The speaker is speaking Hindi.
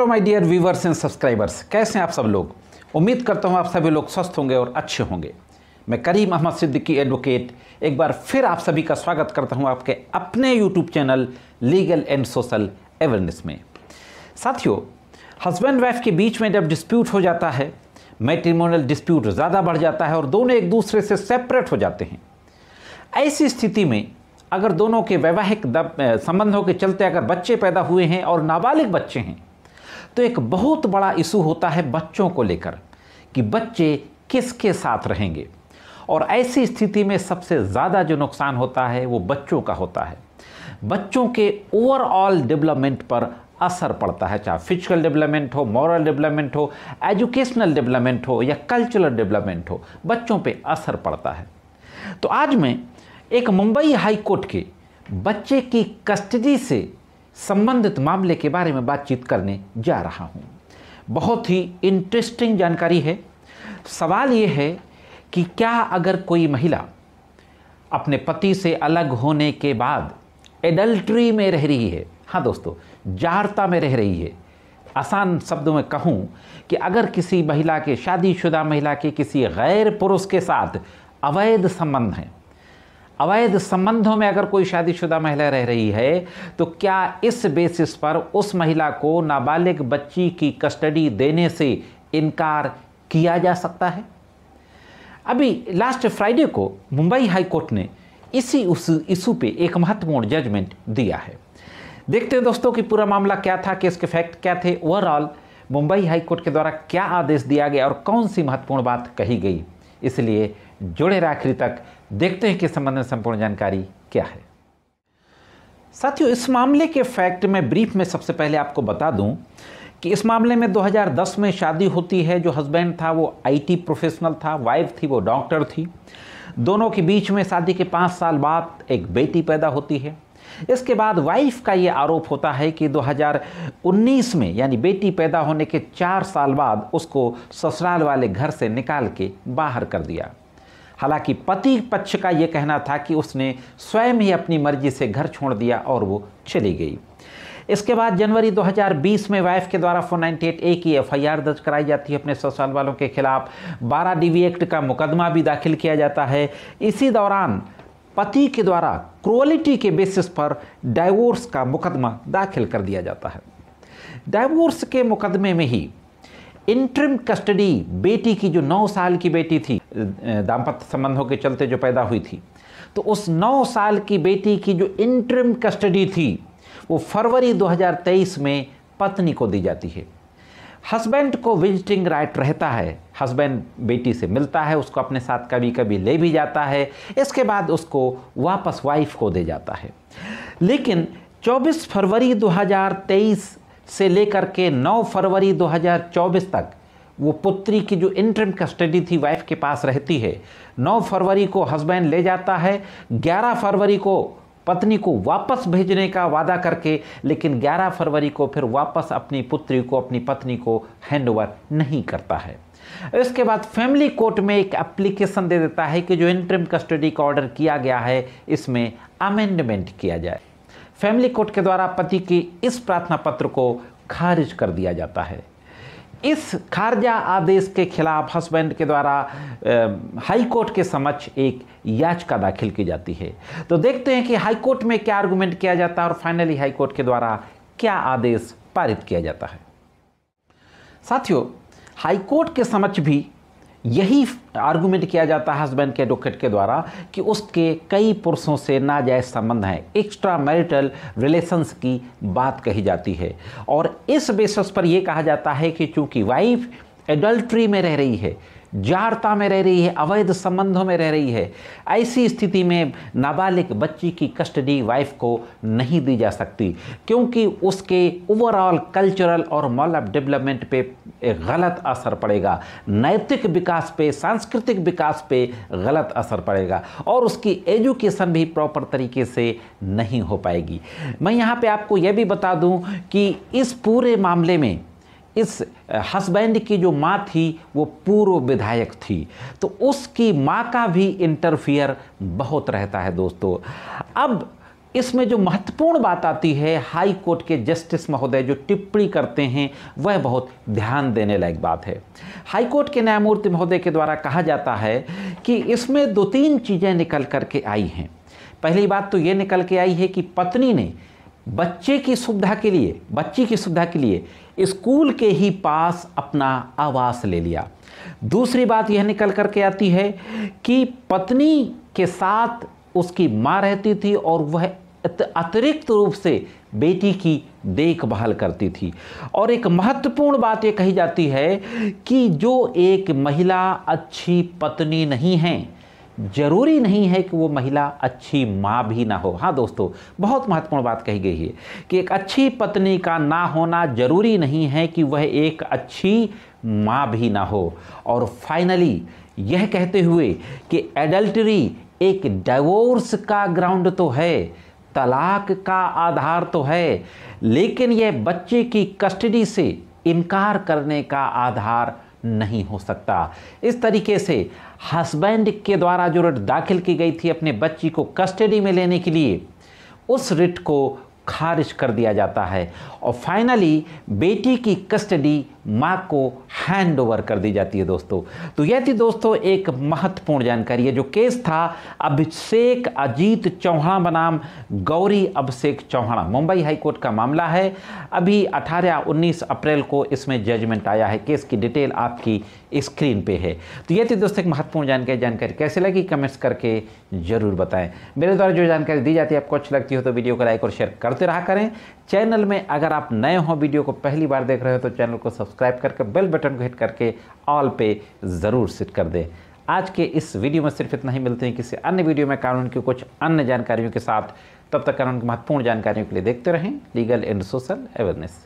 hello my dear viewers and subscribers कैसे हैं आप सब लोग उम्मीद करता हूं आप सभी लोग स्वस्थ होंगे और अच्छे होंगे मैं करीम अहमद सिद्दीकी एडवोकेट एक बार फिर आप सभी का स्वागत करता हूं आपके अपने YouTube channel legal and social awareness में साथियों हस्बैंड वाइफ के बीच में जब डिस्प्यूट हो जाता है मेट्रीमोनल डिस्प्यूट ज़्यादा बढ़ जाता है और दोनों एक दूसरे से सेपरेट हो जाते हैं ऐसी स्थिति में अगर दोनों के वैवाहिक संबंधों के चलते अगर बच्चे पैदा हुए हैं और नाबालिग बच्चे हैं तो एक बहुत बड़ा इशू होता है बच्चों को लेकर कि बच्चे किसके साथ रहेंगे और ऐसी स्थिति में सबसे ज़्यादा जो नुकसान होता है वो बच्चों का होता है बच्चों के ओवरऑल डेवलपमेंट पर असर पड़ता है चाहे फिजिकल डेवलपमेंट हो मॉरल डेवलपमेंट हो एजुकेशनल डेवलपमेंट हो या कल्चरल डेवलपमेंट हो बच्चों पे असर पड़ता है तो आज मैं एक मुंबई हाई कोर्ट के बच्चे की कस्टडी से संबंधित मामले के बारे में बातचीत करने जा रहा हूं बहुत ही इंटरेस्टिंग जानकारी है सवाल यह है कि क्या अगर कोई महिला अपने पति से अलग होने के बाद एडल्ट्री में रह रही है हाँ दोस्तों जारता में रह रही है आसान शब्दों में कहूँ कि अगर किसी महिला के शादीशुदा महिला के किसी गैर पुरुष के साथ अवैध संबंध हैं अवैध संबंधों में अगर कोई शादीशुदा महिला रह रही है तो क्या इस बेसिस पर उस महिला को नाबालिग बच्ची की कस्टडी देने से इनकार किया जा सकता है अभी लास्ट फ्राइडे को मुंबई हाई कोर्ट ने इसी उस इशू पे एक महत्वपूर्ण जजमेंट दिया है देखते हैं दोस्तों कि पूरा मामला क्या था कि इसके फैक्ट क्या थे ओवरऑल मुंबई हाई कोर्ट के द्वारा क्या आदेश दिया गया और कौन सी महत्वपूर्ण बात कही गई इसलिए जुड़े रहा आखिरी तक देखते हैं कि संबंध में संपूर्ण जानकारी क्या है साथियों इस मामले के फैक्ट में ब्रीफ में सबसे पहले आपको बता दूं कि इस मामले में 2010 में शादी होती है जो हस्बैंड था वो आईटी प्रोफेशनल था वाइफ थी वो डॉक्टर थी दोनों के बीच में शादी के पाँच साल बाद एक बेटी पैदा होती है इसके बाद वाइफ का ये आरोप होता है कि 2019 में यानी बेटी पैदा होने के चार साल बाद उसको ससुराल वाले घर से निकाल के बाहर कर दिया हालांकि पति पक्ष का ये कहना था कि उसने स्वयं ही अपनी मर्जी से घर छोड़ दिया और वो चली गई इसके बाद जनवरी 2020 में वाइफ के द्वारा 498 ए की एफआईआर दर्ज कराई जाती है अपने ससुराल वालों के खिलाफ 12 डीवी एक्ट का मुकदमा भी दाखिल किया जाता है इसी दौरान पति के द्वारा क्रोलिटी के बेसिस पर डाइवोर्स का मुकदमा दाखिल कर दिया जाता है डाइवोर्स के मुकदमे में ही इंट्रिम कस्टडी बेटी की जो नौ साल की बेटी थी दाम्पत्य संबंधों के चलते जो पैदा हुई थी तो उस नौ साल की बेटी की जो इंट्रिम कस्टडी थी वो फरवरी 2023 में पत्नी को दी जाती है हस्बैंड को विजिटिंग राइट रहता है हस्बैंड बेटी से मिलता है उसको अपने साथ कभी कभी ले भी जाता है इसके बाद उसको वापस वाइफ को दे जाता है लेकिन 24 फरवरी 2023 से लेकर के 9 फरवरी 2024 तक वो पुत्री की जो इंटरम कस्टडी थी वाइफ के पास रहती है 9 फरवरी को हस्बैंड ले जाता है 11 फरवरी को पत्नी को वापस भेजने का वादा करके लेकिन 11 फरवरी को फिर वापस अपनी पुत्री को अपनी पत्नी को हैंडओवर नहीं करता है इसके बाद फैमिली कोर्ट में एक एप्लीकेशन दे देता है कि जो इंटरम कस्टडी का ऑर्डर किया गया है इसमें अमेंडमेंट किया जाए फैमिली कोर्ट के द्वारा पति की इस प्रार्थना पत्र को खारिज कर दिया जाता है इस खारजा आदेश के खिलाफ हस्बैंड के द्वारा हाई कोर्ट के समक्ष एक याचिका दाखिल की जाती है तो देखते हैं कि हाई कोर्ट में क्या आर्गूमेंट किया जाता है और फाइनली हाई कोर्ट के द्वारा क्या आदेश पारित किया जाता है साथियों हाई कोर्ट के समक्ष भी यही आर्गूमेंट किया जाता है हस्बैंड के एडवोकेट के द्वारा कि उसके कई पुरुषों से नाजायज संबंध हैं एक्स्ट्रा मैरिटल रिलेशंस की बात कही जाती है और इस बेसिस पर यह कहा जाता है कि चूंकि वाइफ एडल्ट्री में रह रही है जारता में रह रही है अवैध संबंधों में रह रही है ऐसी स्थिति में नाबालिग बच्ची की कस्टडी वाइफ को नहीं दी जा सकती क्योंकि उसके ओवरऑल कल्चरल और मॉल ऑफ डेवलपमेंट पे एक गलत असर पड़ेगा नैतिक विकास पे सांस्कृतिक विकास पे गलत असर पड़ेगा और उसकी एजुकेशन भी प्रॉपर तरीके से नहीं हो पाएगी मैं यहाँ पे आपको यह भी बता दूँ कि इस पूरे मामले में इस हसबैंड की जो माँ थी वो पूर्व विधायक थी तो उसकी माँ का भी इंटरफियर बहुत रहता है दोस्तों अब इसमें जो महत्वपूर्ण बात आती है हाई कोर्ट के जस्टिस महोदय जो टिप्पणी करते हैं वह बहुत ध्यान देने लायक बात है हाई कोर्ट के न्यायमूर्ति महोदय के द्वारा कहा जाता है कि इसमें दो तीन चीज़ें निकल करके आई हैं पहली बात तो ये निकल के आई है कि पत्नी ने बच्चे की सुविधा के लिए बच्ची की सुविधा के लिए स्कूल के ही पास अपना आवास ले लिया दूसरी बात यह निकल कर के आती है कि पत्नी के साथ उसकी माँ रहती थी और वह अतिरिक्त रूप से बेटी की देखभाल करती थी और एक महत्वपूर्ण बात ये कही जाती है कि जो एक महिला अच्छी पत्नी नहीं है जरूरी नहीं है कि वो महिला अच्छी माँ भी ना हो हाँ दोस्तों बहुत महत्वपूर्ण बात कही गई है कि एक अच्छी पत्नी का ना होना जरूरी नहीं है कि वह एक अच्छी माँ भी ना हो और फाइनली यह कहते हुए कि एडल्टरी एक डाइवोर्स का ग्राउंड तो है तलाक का आधार तो है लेकिन यह बच्चे की कस्टडी से इनकार करने का आधार नहीं हो सकता इस तरीके से हस्बैंड के द्वारा जो रिट दाखिल की गई थी अपने बच्ची को कस्टडी में लेने के लिए उस रिट को खारिज कर दिया जाता है और फाइनली बेटी की कस्टडी माँ को हैंड ओवर कर दी जाती है दोस्तों तो यह थी दोस्तों एक महत्वपूर्ण जानकारी है जो केस था अभिषेक अजीत चौहान बनाम गौरी अभिषेक चौहान मुंबई हाईकोर्ट का मामला है अभी 18 या 19 अप्रैल को इसमें जजमेंट आया है केस की डिटेल आपकी स्क्रीन पे है तो यह थी दोस्तों एक महत्वपूर्ण जानकारी जानकारी कैसे लगी कमेंट्स करके ज़रूर बताएं मेरे द्वारा जो जानकारी दी जाती है आपको अच्छी लगती हो तो वीडियो को लाइक और शेयर करते रहा करें चैनल में अगर आप नए हो वीडियो को पहली बार देख रहे हो तो चैनल को सब्सक्राइब करके बेल बटन को हिट करके ऑल पे ज़रूर सेट कर दें आज के इस वीडियो में सिर्फ इतना ही मिलते हैं किसी अन्य वीडियो में कानून की कुछ अन्य जानकारियों के साथ तब तक कानून की महत्वपूर्ण जानकारियों के लिए देखते रहें लीगल एंड सोशल अवेयरनेस